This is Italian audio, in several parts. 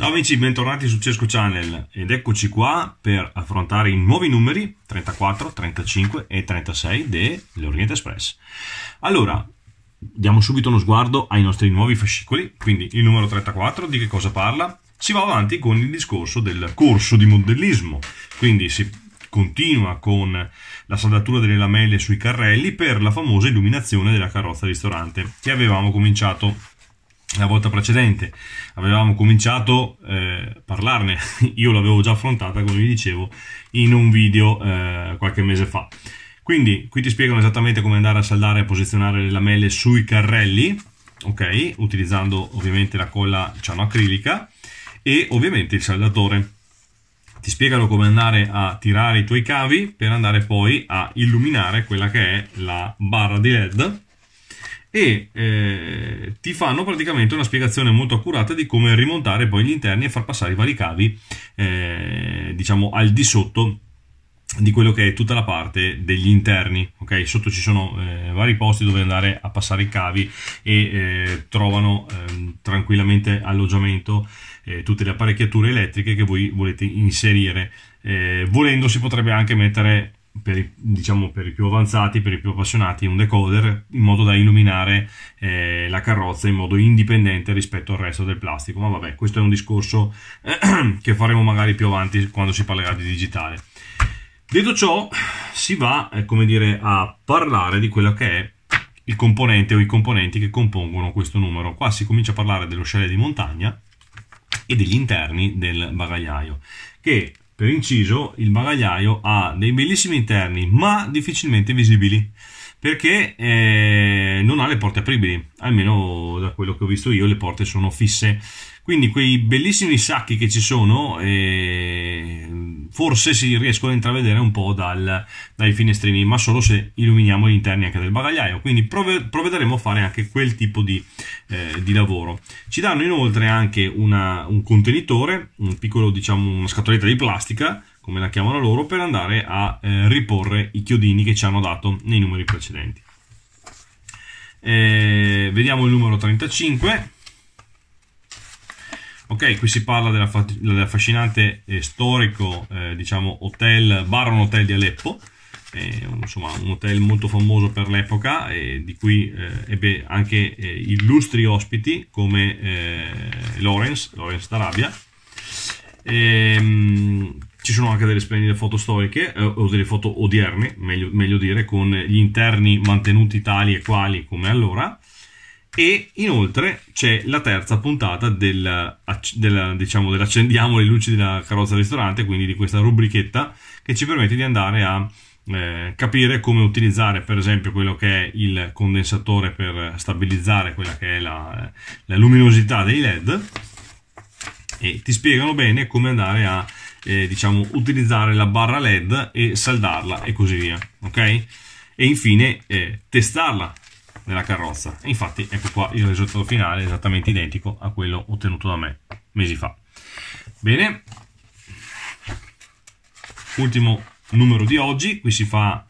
Ciao amici, bentornati su Cesco Channel ed eccoci qua per affrontare i nuovi numeri 34, 35 e 36 dell'Oriente Express. Allora, diamo subito uno sguardo ai nostri nuovi fascicoli, quindi il numero 34 di che cosa parla? Si va avanti con il discorso del corso di modellismo, quindi si continua con la saldatura delle lamelle sui carrelli per la famosa illuminazione della carrozza ristorante che avevamo cominciato la volta precedente avevamo cominciato a eh, parlarne, io l'avevo già affrontata come vi dicevo in un video eh, qualche mese fa. Quindi qui ti spiegano esattamente come andare a saldare e posizionare le lamelle sui carrelli, ok? Utilizzando ovviamente la colla diciamo, acrilica e ovviamente il saldatore. Ti spiegano come andare a tirare i tuoi cavi per andare poi a illuminare quella che è la barra di LED e eh, ti fanno praticamente una spiegazione molto accurata di come rimontare poi gli interni e far passare i vari cavi eh, diciamo al di sotto di quello che è tutta la parte degli interni ok sotto ci sono eh, vari posti dove andare a passare i cavi e eh, trovano ehm, tranquillamente alloggiamento eh, tutte le apparecchiature elettriche che voi volete inserire eh, volendo si potrebbe anche mettere per i, diciamo, per i più avanzati, per i più appassionati, un decoder in modo da illuminare eh, la carrozza in modo indipendente rispetto al resto del plastico. Ma vabbè, questo è un discorso che faremo magari più avanti quando si parlerà di digitale. Detto ciò, si va eh, come dire, a parlare di quello che è il componente o i componenti che compongono questo numero. Qua si comincia a parlare dello chalet di montagna e degli interni del bagagliaio, che per inciso, il bagagliaio ha dei bellissimi interni, ma difficilmente visibili perché eh, non ha le porte apribili, almeno da quello che ho visto io le porte sono fisse. Quindi quei bellissimi sacchi che ci sono eh, forse si riescono a intravedere un po' dal, dai finestrini, ma solo se illuminiamo gli interni anche del bagagliaio. Quindi prove, provvederemo a fare anche quel tipo di, eh, di lavoro. Ci danno inoltre anche una, un contenitore, un piccolo diciamo una scatoletta di plastica come la chiamano loro, per andare a eh, riporre i chiodini che ci hanno dato nei numeri precedenti. Eh, vediamo il numero 35. Ok, qui si parla dell'affascinante eh, storico, eh, diciamo, hotel, Baron Hotel di Aleppo, eh, insomma un hotel molto famoso per l'epoca e di cui eh, ebbe anche illustri ospiti come Lawrence, Lawrence d'Arabia, Ehm, ci sono anche delle splendide foto storiche eh, o delle foto odierne, meglio, meglio, dire, con gli interni mantenuti tali e quali come allora. E inoltre c'è la terza puntata del, della, diciamo, dell'accendiamo le luci della carrozza ristorante, quindi di questa rubrichetta che ci permette di andare a eh, capire come utilizzare per esempio quello che è il condensatore per stabilizzare quella che è la, la luminosità dei led e ti spiegano bene come andare a eh, diciamo, utilizzare la barra LED e saldarla e così via, ok? E infine eh, testarla nella carrozza. E infatti ecco qua il risultato finale esattamente identico a quello ottenuto da me mesi fa. Bene, ultimo numero di oggi, qui si fa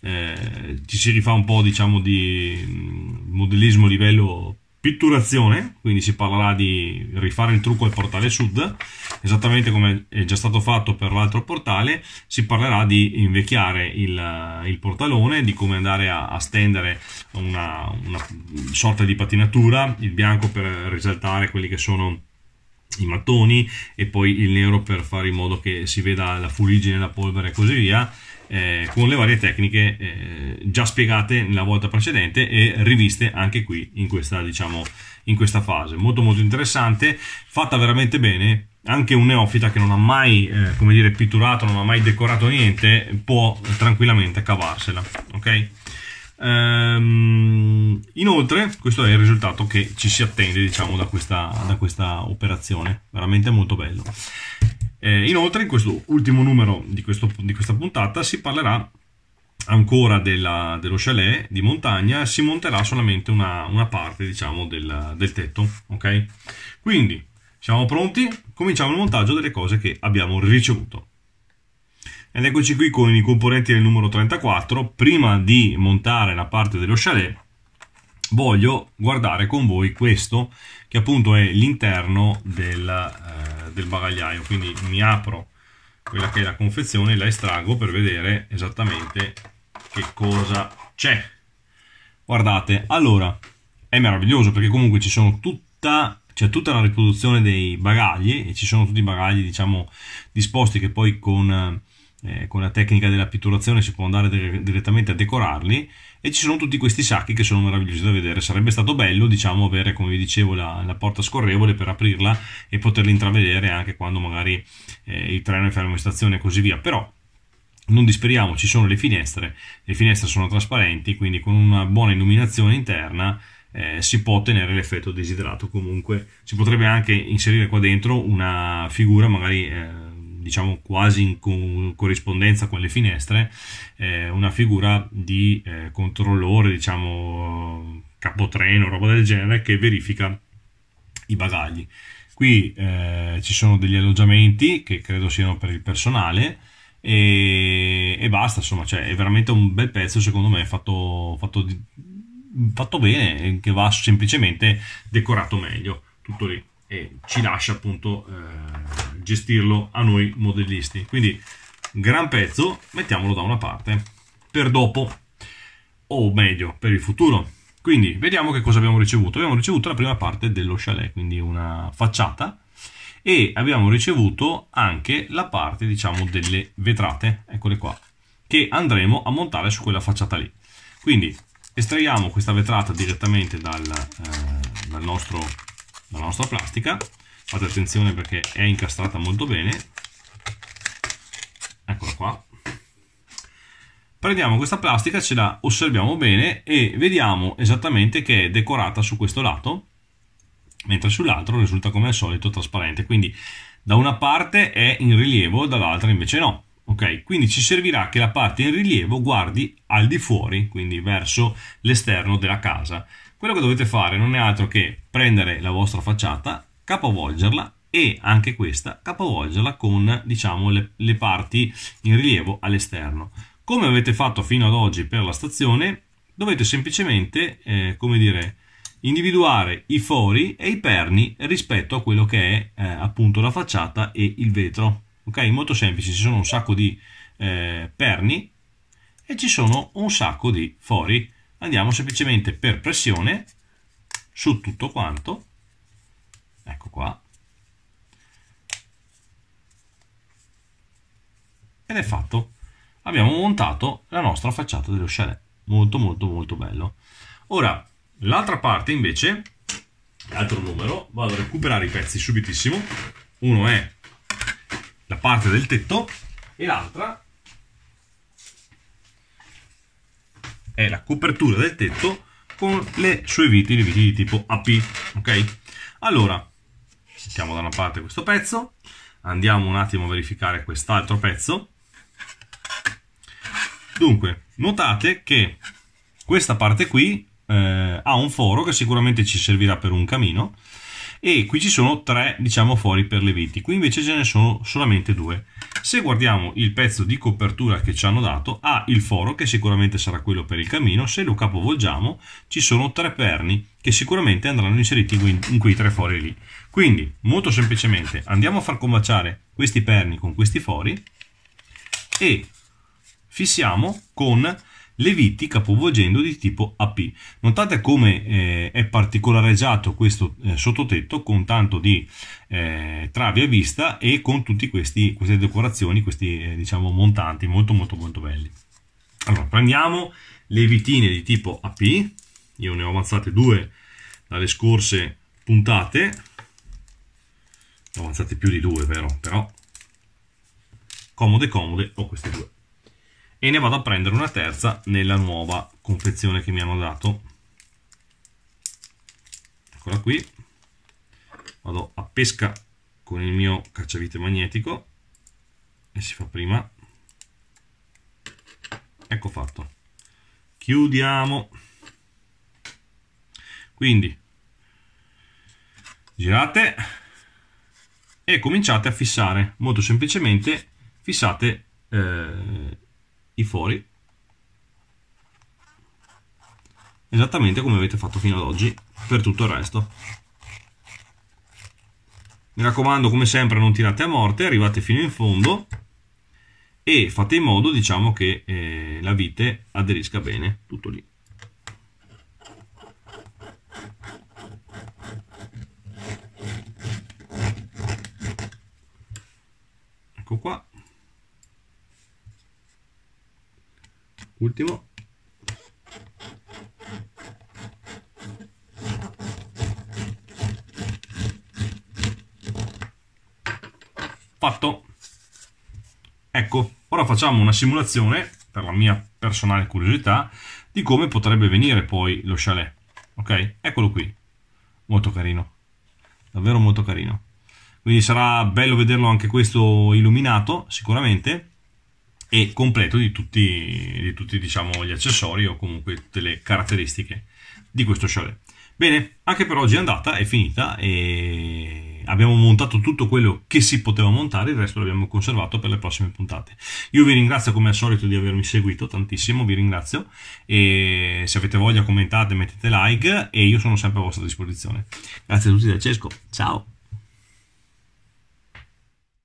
eh, ci si rifà un po' diciamo di mm, modellismo a livello pitturazione, quindi si parlerà di rifare il trucco al portale sud, esattamente come è già stato fatto per l'altro portale, si parlerà di invecchiare il, il portalone, di come andare a, a stendere una, una sorta di patinatura, il bianco per risaltare quelli che sono i mattoni e poi il nero per fare in modo che si veda la fuligine, la polvere e così via eh, con le varie tecniche eh, già spiegate nella volta precedente e riviste anche qui in questa, diciamo, in questa fase molto molto interessante fatta veramente bene anche un neofita che non ha mai eh, come dire pitturato non ha mai decorato niente può tranquillamente cavarsela ok Ehm, inoltre, questo è il risultato che ci si attende diciamo, da, questa, da questa operazione, veramente molto bello. Eh, inoltre, in questo ultimo numero di, questo, di questa puntata si parlerà ancora della, dello chalet di montagna, si monterà solamente una, una parte diciamo, del, del tetto. Ok, quindi siamo pronti, cominciamo il montaggio delle cose che abbiamo ricevuto. Ed eccoci qui con i componenti del numero 34. Prima di montare la parte dello chalet, voglio guardare con voi questo, che appunto è l'interno del, eh, del bagagliaio. Quindi mi apro quella che è la confezione, e la estraggo per vedere esattamente che cosa c'è. Guardate, allora, è meraviglioso perché comunque ci sono tutta c'è tutta la riproduzione dei bagagli e ci sono tutti i bagagli diciamo disposti che poi con eh, eh, con la tecnica della pitturazione si può andare de- direttamente a decorarli e ci sono tutti questi sacchi che sono meravigliosi da vedere sarebbe stato bello diciamo avere come vi dicevo la, la porta scorrevole per aprirla e poterli intravedere anche quando magari eh, il treno è fermo in stazione e così via però non disperiamo ci sono le finestre le finestre sono trasparenti quindi con una buona illuminazione interna eh, si può ottenere l'effetto desiderato comunque si potrebbe anche inserire qua dentro una figura magari eh, diciamo quasi in co- corrispondenza con le finestre, eh, una figura di eh, controllore, diciamo capotreno, roba del genere, che verifica i bagagli. Qui eh, ci sono degli alloggiamenti che credo siano per il personale e, e basta, insomma, cioè, è veramente un bel pezzo secondo me fatto, fatto fatto bene che va semplicemente decorato meglio tutto lì e ci lascia appunto eh, gestirlo a noi modellisti. Quindi gran pezzo, mettiamolo da una parte per dopo o meglio per il futuro. Quindi vediamo che cosa abbiamo ricevuto. Abbiamo ricevuto la prima parte dello chalet, quindi una facciata e abbiamo ricevuto anche la parte diciamo delle vetrate, eccole qua, che andremo a montare su quella facciata lì. Quindi estraiamo questa vetrata direttamente dal, eh, dal nostro la nostra plastica fate attenzione perché è incastrata molto bene eccola qua prendiamo questa plastica ce la osserviamo bene e vediamo esattamente che è decorata su questo lato mentre sull'altro risulta come al solito trasparente quindi da una parte è in rilievo dall'altra invece no ok quindi ci servirà che la parte in rilievo guardi al di fuori quindi verso l'esterno della casa quello che dovete fare non è altro che prendere la vostra facciata, capovolgerla e anche questa capovolgerla con diciamo, le, le parti in rilievo all'esterno. Come avete fatto fino ad oggi per la stazione, dovete semplicemente, eh, come dire, individuare i fori e i perni rispetto a quello che è eh, appunto la facciata e il vetro. Ok, molto semplice, ci sono un sacco di eh, perni e ci sono un sacco di fori andiamo semplicemente per pressione su tutto quanto, ecco qua, ed è fatto. Abbiamo montato la nostra facciata dello chalet, molto molto molto bello. Ora, l'altra parte invece, l'altro numero, vado a recuperare i pezzi subitissimo, uno è la parte del tetto e l'altra è la copertura del tetto con le sue viti, le viti di tipo AP, ok? Allora, mettiamo da una parte questo pezzo, andiamo un attimo a verificare quest'altro pezzo. Dunque, notate che questa parte qui eh, ha un foro che sicuramente ci servirà per un camino, e qui ci sono tre diciamo fori per le viti qui invece ce ne sono solamente due se guardiamo il pezzo di copertura che ci hanno dato ha il foro che sicuramente sarà quello per il camino se lo capovolgiamo ci sono tre perni che sicuramente andranno inseriti in quei tre fori lì quindi molto semplicemente andiamo a far combaciare questi perni con questi fori e fissiamo con le viti capovolgendo di tipo AP. Notate come eh, è particolareggiato questo eh, sottotetto con tanto di eh, travi a vista e con tutte queste decorazioni, questi eh, diciamo montanti molto molto molto belli. Allora prendiamo le vitine di tipo AP, io ne ho avanzate due dalle scorse puntate, ne ho avanzate più di due però, però comode comode ho queste due e ne vado a prendere una terza nella nuova confezione che mi hanno dato eccola qui vado a pesca con il mio cacciavite magnetico e si fa prima ecco fatto chiudiamo quindi girate e cominciate a fissare molto semplicemente fissate eh, i fori esattamente come avete fatto fino ad oggi per tutto il resto mi raccomando come sempre non tirate a morte arrivate fino in fondo e fate in modo diciamo che eh, la vite aderisca bene tutto lì ecco qua ultimo fatto ecco ora facciamo una simulazione per la mia personale curiosità di come potrebbe venire poi lo chalet ok eccolo qui molto carino davvero molto carino quindi sarà bello vederlo anche questo illuminato sicuramente e completo di tutti, di tutti diciamo, gli accessori o comunque tutte le caratteristiche di questo chalet. Bene, anche per oggi è andata, è finita e abbiamo montato tutto quello che si poteva montare, il resto l'abbiamo conservato per le prossime puntate. Io vi ringrazio come al solito di avermi seguito tantissimo, vi ringrazio e se avete voglia commentate, mettete like e io sono sempre a vostra disposizione. Grazie a tutti da Cesco, ciao!